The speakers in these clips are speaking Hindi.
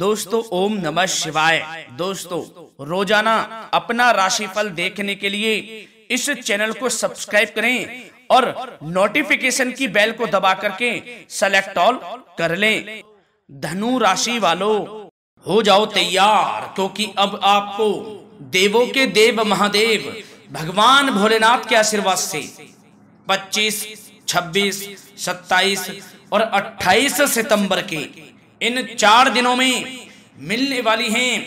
दोस्तों ओम नमः शिवाय दोस्तों रोजाना अपना राशिफल देखने के लिए इस चैनल को सब्सक्राइब करें और नोटिफिकेशन की बेल को दबा करके सेलेक्ट ऑल कर लें धनु राशि वालों हो जाओ तैयार क्योंकि अब आपको देवों के देव महादेव भगवान भोलेनाथ के आशीर्वाद से 25, 26, 27 और 28 सितंबर के इन चार दिनों में मिलने वाली हैं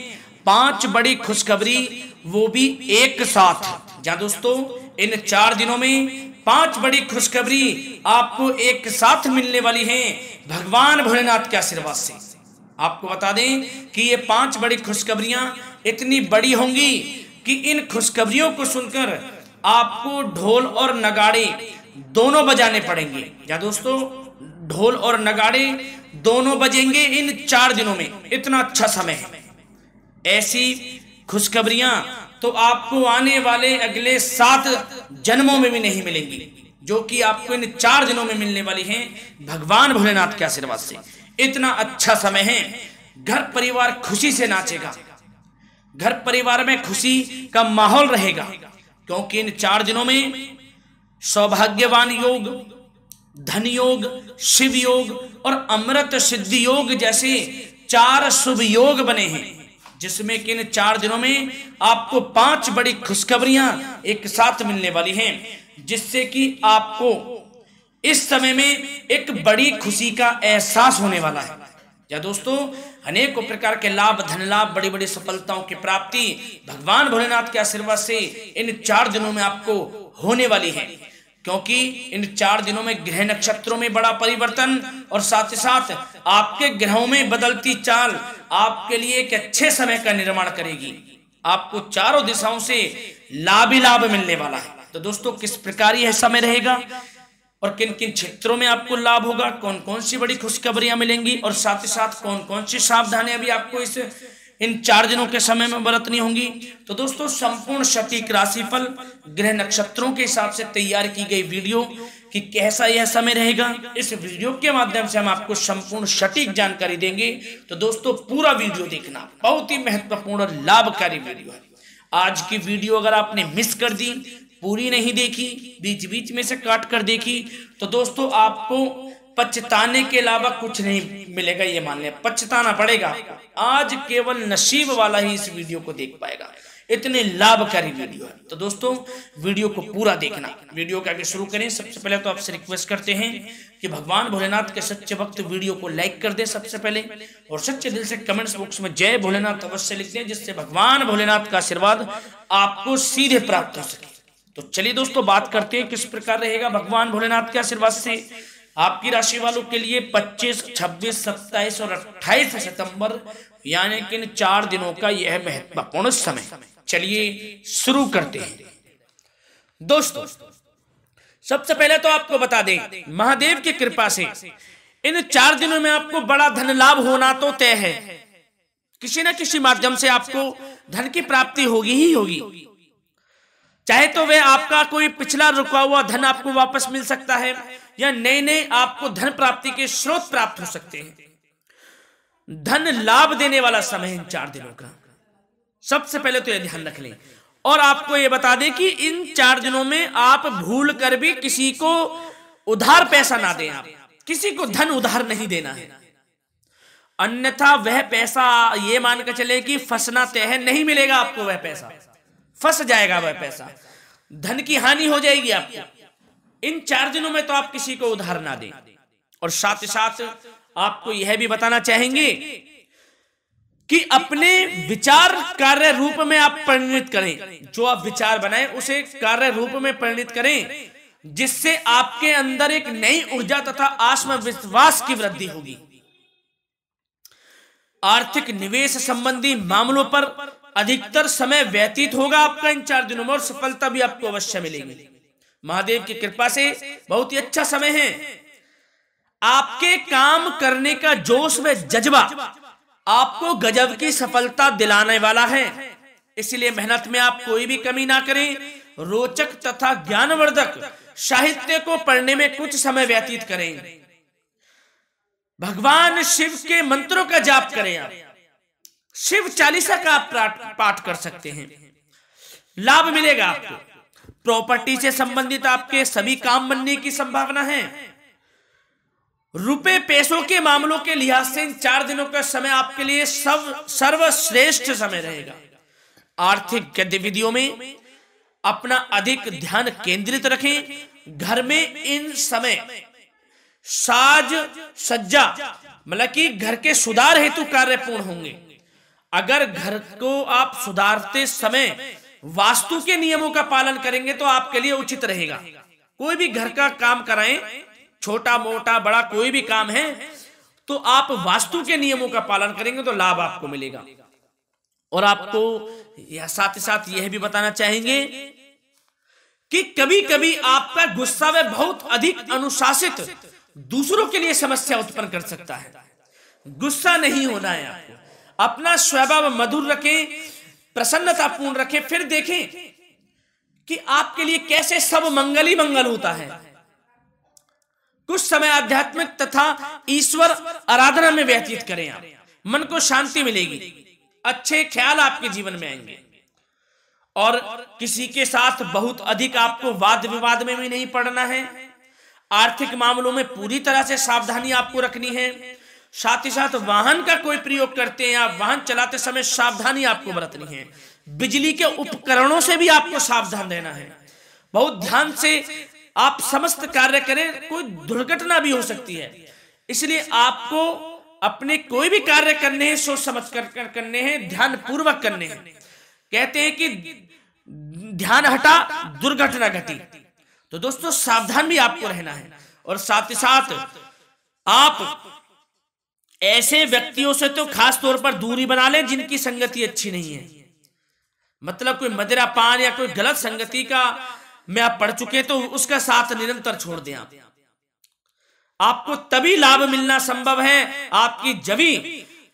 पांच बड़ी खुशखबरी वो भी एक साथ जहां दोस्तों इन चार दिनों में पांच बड़ी खुशखबरी आपको एक साथ मिलने वाली हैं भगवान भोलेनाथ के आशीर्वाद से आपको बता दें कि ये पांच बड़ी खुशखबरियां इतनी बड़ी होंगी कि इन खुशखबरियों को सुनकर आपको ढोल और नगाड़े दोनों बजाने पड़ेंगे या दोस्तों ढोल और नगाड़े दोनों बजेंगे इन चार दिनों में इतना अच्छा समय है ऐसी खुशखबरियां तो आपको आने वाले अगले सात जन्मों में भी नहीं मिलेंगी जो कि आपको इन चार दिनों में मिलने वाली हैं भगवान भोलेनाथ के आशीर्वाद से इतना अच्छा समय है घर परिवार खुशी से नाचेगा घर परिवार में खुशी का माहौल रहेगा क्योंकि इन चार दिनों में सौभाग्यवान योग धन योग शिव योग और अमृत सिद्धि योग जैसे चार शुभ योग बने हैं जिसमें कि इन चार दिनों में आपको पांच बड़ी खुशखबरियां एक साथ मिलने वाली हैं जिससे कि आपको इस समय में एक बड़ी खुशी का एहसास होने वाला है या दोस्तों अनेकों प्रकार के लाभ धन लाभ बड़ी बड़ी सफलताओं की प्राप्ति भगवान भोलेनाथ के आशीर्वाद से इन चार दिनों में आपको होने वाली है क्योंकि इन चार दिनों में ग्रह नक्षत्रों में बड़ा परिवर्तन और साथ ही साथ आपके ग्रहों में बदलती चाल आपके लिए एक अच्छे समय का निर्माण करेगी आपको चारों दिशाओं से लाभ ही लाभ मिलने वाला है तो दोस्तों किस प्रकार यह समय रहेगा और किन किन क्षेत्रों में आपको लाभ होगा कौन कौन सी बड़ी खुशखबरियां मिलेंगी और साथ ही साथ कौन कौन सी सावधानियां भी आपको इस इन चार दिनों के समय में बरतनी होंगी तो दोस्तों संपूर्ण सटीक राशिफल ग्रह नक्षत्रों के हिसाब से तैयार की गई वीडियो कि कैसा यह समय रहेगा इस वीडियो के माध्यम से हम आपको संपूर्ण सटीक जानकारी देंगे तो दोस्तों पूरा वीडियो देखना बहुत ही महत्वपूर्ण और लाभकारी वीडियो है आज की वीडियो अगर आपने मिस कर दी पूरी नहीं देखी बीच बीच में से काट कर देखी तो दोस्तों आपको पछताने के अलावा कुछ नहीं मिलेगा ये मान लिया पछताना पड़ेगा आज केवल नसीब वाला ही इस वीडियो को देख पाएगा इतने लाभकारी वीडियो है तो दोस्तों वीडियो को पूरा देखना वीडियो के आगे शुरू करें सबसे पहले तो आपसे रिक्वेस्ट करते हैं कि भगवान भोलेनाथ के सच्चे वक्त वीडियो को लाइक कर दें सबसे पहले और सच्चे दिल से कमेंट्स बॉक्स में जय भोलेनाथ अवश्य लिख दें जिससे भगवान भोलेनाथ का आशीर्वाद आपको सीधे प्राप्त हो सके तो चलिए दोस्तों बात करते हैं किस प्रकार रहेगा भगवान भोलेनाथ के आशीर्वाद से आपकी राशि वालों के लिए 25, 26, 27 और 28 सितंबर यानी कि इन चार दिनों का यह महत्वपूर्ण समय चलिए शुरू करते हैं दोस्तों सबसे पहले तो आपको बता दें महादेव की कृपा से इन चार दिनों में आपको बड़ा धन लाभ होना तो तय है किसी न किसी माध्यम से आपको धन की प्राप्ति होगी ही होगी चाहे तो वह आपका कोई पिछला रुका हुआ धन आपको वापस मिल सकता है या नए नए आपको धन प्राप्ति के स्रोत प्राप्त हो सकते हैं धन लाभ देने वाला समय इन चार दिनों का सबसे पहले तो यह ध्यान रख लें और आपको यह बता दें कि इन चार दिनों में आप भूल कर भी किसी को उधार पैसा ना दें आप किसी को धन उधार नहीं देना है अन्यथा वह पैसा ये मानकर चले कि फंसना तय है नहीं मिलेगा आपको वह पैसा फंस जाएगा वह पैसा धन की हानि हो जाएगी आपको इन चार दिनों में तो आप किसी को उधार ना दें और साथ ही साथ आपको यह भी बताना चाहेंगे कि अपने विचार कार्य रूप में आप परिणित करें जो आप विचार बनाएं उसे कार्य रूप में परिणित करें जिससे आपके अंदर एक नई ऊर्जा तथा आत्मविश्वास की वृद्धि होगी आर्थिक निवेश संबंधी मामलों पर अधिकतर समय व्यतीत होगा आपका इन चार दिनों में और सफलता भी आपको अवश्य मिलेगी महादेव की कृपा से बहुत ही अच्छा समय है आपके काम करने का जोश व जज्बा आपको गजब की सफलता दिलाने वाला है इसलिए मेहनत में आप कोई भी कमी ना करें रोचक तथा ज्ञानवर्धक साहित्य को पढ़ने में कुछ समय व्यतीत करें भगवान शिव के मंत्रों का जाप करें आप शिव चालीसा का आप पाठ कर सकते हैं लाभ मिलेगा आपको प्रॉपर्टी से संबंधित आपके सभी काम बनने की संभावना है रुपए पैसों के मामलों के लिहाज से इन चार दिनों का समय आपके लिए सब सर्वश्रेष्ठ समय रहेगा आर्थिक गतिविधियों में अपना अधिक ध्यान केंद्रित रखें घर में इन समय साज सज्जा मतलब कि घर के सुधार हेतु कार्य पूर्ण होंगे अगर घर को आप सुधारते समय वास्तु के नियमों का पालन करेंगे तो आपके लिए उचित रहेगा कोई भी घर का काम कराएं छोटा मोटा बड़ा कोई भी काम है तो आप वास्तु के नियमों का पालन करेंगे तो लाभ आपको मिलेगा और आपको यह साथ ही साथ यह भी बताना चाहेंगे कि कभी कभी आपका गुस्सा में बहुत अधिक अनुशासित दूसरों के लिए समस्या उत्पन्न कर सकता है गुस्सा नहीं होना है अपना स्वभाव मधुर रखें प्रसन्नता पूर्ण रखें फिर देखें कि आपके लिए कैसे सब मंगल ही मंगल होता है कुछ समय आध्यात्मिक तथा ईश्वर आराधना में व्यतीत करें आप मन को शांति मिलेगी अच्छे ख्याल आपके जीवन में आएंगे और किसी के साथ बहुत अधिक आपको वाद विवाद में भी नहीं पड़ना है आर्थिक मामलों में पूरी तरह से सावधानी आपको रखनी है साथ ही साथ वाहन का कोई प्रयोग करते हैं आप वाहन चलाते समय सावधानी आपको बरतनी है बिजली के उपकरणों से भी आपको सावधान रहना है बहुत ध्यान से आप समस्त कार्य करें कोई दुर्घटना भी हो सकती है इसलिए आपको अपने कोई भी कार्य करने हैं सोच समझ कर, कर करने हैं ध्यान पूर्वक करने हैं कहते हैं कि ध्यान हटा दुर्घटना घटी तो दोस्तों सावधान भी आपको रहना है और साथ ही साथ आप ऐसे व्यक्तियों से तो खास तौर पर दूरी बना लें जिनकी संगति अच्छी नहीं है मतलब कोई मदिरा पान या कोई गलत संगति का में आप पढ़ चुके तो उसका साथ निरंतर छोड़ दें आप आपको तभी लाभ मिलना संभव है आपकी जबी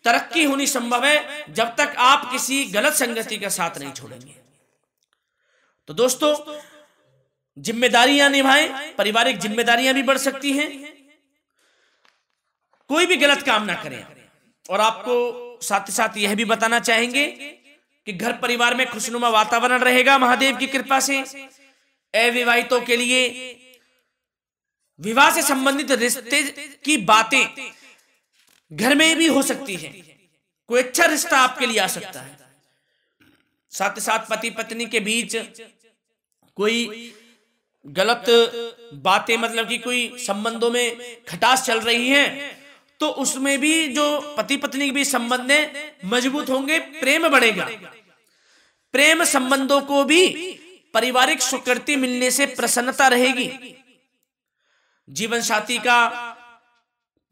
तरक्की होनी संभव है जब तक आप किसी गलत संगति का साथ नहीं छोड़ेंगे तो दोस्तों जिम्मेदारियां निभाएं पारिवारिक जिम्मेदारियां भी बढ़ सकती हैं कोई भी गलत काम ना करें और आपको साथ ही साथ यह भी बताना चाहेंगे कि घर परिवार में खुशनुमा वातावरण रहेगा महादेव की कृपा से अविवाहितों के लिए विवाह से संबंधित रिश्ते की बातें घर में भी हो सकती है कोई अच्छा रिश्ता आपके लिए आ सकता है साथ ही साथ पति पत्नी के बीच कोई गलत बातें मतलब कि कोई संबंधों में खटास चल रही है तो उसमें भी जो पति पत्नी के बीच संबंध है मजबूत होंगे प्रेम बढ़ेगा प्रेम संबंधों को भी पारिवारिक स्वीकृति मिलने से प्रसन्नता रहेगी जीवन साथी का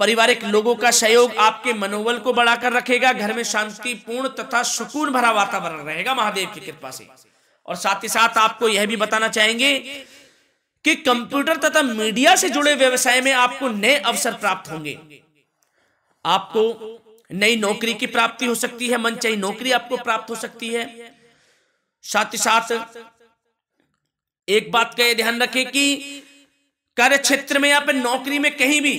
पारिवारिक लोगों का सहयोग आपके मनोबल को बढ़ाकर रखेगा घर में शांतिपूर्ण तथा सुकून भरा वातावरण रहेगा महादेव की कृपा से और साथ ही साथ आपको यह भी बताना चाहेंगे कि कंप्यूटर तथा मीडिया से जुड़े व्यवसाय में आपको नए अवसर प्राप्त होंगे आपको नई नौकरी की प्राप्ति हो सकती है मन चाहिए नौकरी आपको प्राप्त हो सकती है साथ ही साथ एक बात का यह ध्यान रखें कि कार्य क्षेत्र में या फिर नौकरी में कहीं भी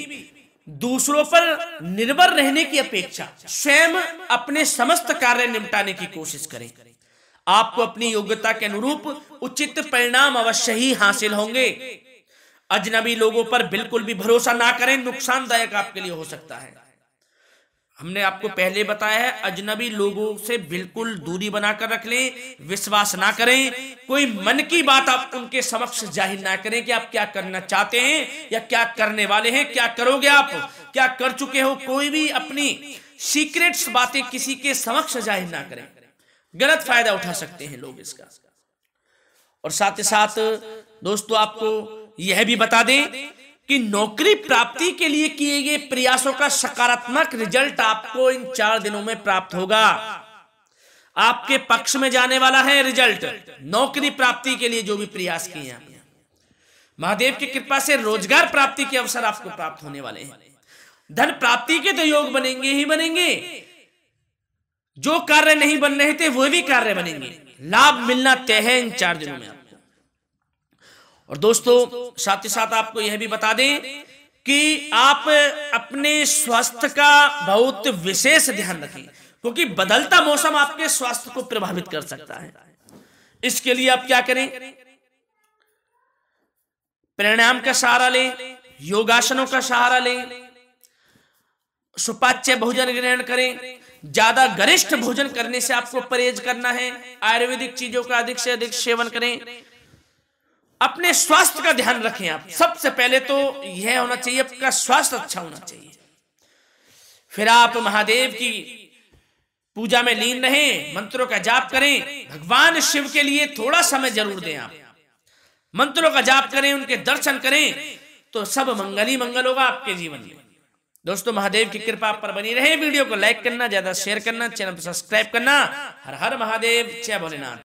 दूसरों पर निर्भर रहने की अपेक्षा स्वयं अपने समस्त कार्य निपटाने की कोशिश करें आपको अपनी योग्यता के अनुरूप उचित परिणाम अवश्य ही हासिल होंगे अजनबी लोगों पर बिल्कुल भी भरोसा ना करें नुकसानदायक आपके लिए हो सकता है हमने आपको पहले बताया है अजनबी लोगों से बिल्कुल दूरी बनाकर रख लें विश्वास ना करें कोई मन की बात आप उनके समक्ष जाहिर ना करें कि आप क्या करना चाहते हैं या क्या करने वाले हैं क्या करोगे आप क्या कर चुके हो कोई भी अपनी सीक्रेट्स बातें किसी के समक्ष जाहिर ना करें गलत फायदा उठा सकते हैं लोग इसका और साथ ही साथ दोस्तों आपको यह भी बता दें कि नौकरी प्राप्ति के लिए किए गए प्रयासों का सकारात्मक रिजल्ट आपको इन चार दिनों में प्राप्त होगा आपके पक्ष में जाने वाला है रिजल्ट नौकरी प्राप्ति के लिए जो भी प्रयास किए हैं महादेव की कृपा से रोजगार प्राप्ति के अवसर आपको प्राप्त होने वाले हैं धन प्राप्ति के तो योग बनेंगे ही बनेंगे जो कार्य नहीं बन रहे थे वह भी कार्य बनेंगे लाभ मिलना तय है इन चार दिनों में और दोस्तों साथ ही साथ आपको यह भी बता दें कि आप अपने स्वास्थ्य का बहुत विशेष ध्यान रखें क्योंकि बदलता मौसम आपके स्वास्थ्य को प्रभावित कर सकता है इसके लिए आप क्या करें प्राणायाम का सहारा लें योगासनों का सहारा लें सुपाच्य भोजन ग्रहण करें ज्यादा गरिष्ठ भोजन करने से आपको परहेज करना है आयुर्वेदिक चीजों का अधिक से अधिक सेवन करें अपने स्वास्थ्य का ध्यान रखें आप सबसे पहले तो यह होना चाहिए आपका स्वास्थ्य अच्छा होना चाहिए फिर आप महादेव की पूजा में लीन रहें मंत्रों का जाप करें भगवान शिव के लिए थोड़ा समय जरूर दें आप मंत्रों का जाप करें उनके दर्शन करें तो सब मंगल ही मंगल होगा आपके जीवन में दोस्तों महादेव की कृपा आप पर बनी रहे वीडियो को लाइक करना ज्यादा शेयर करना चैनल को सब्सक्राइब करना हर हर महादेव जय भोलेनाथ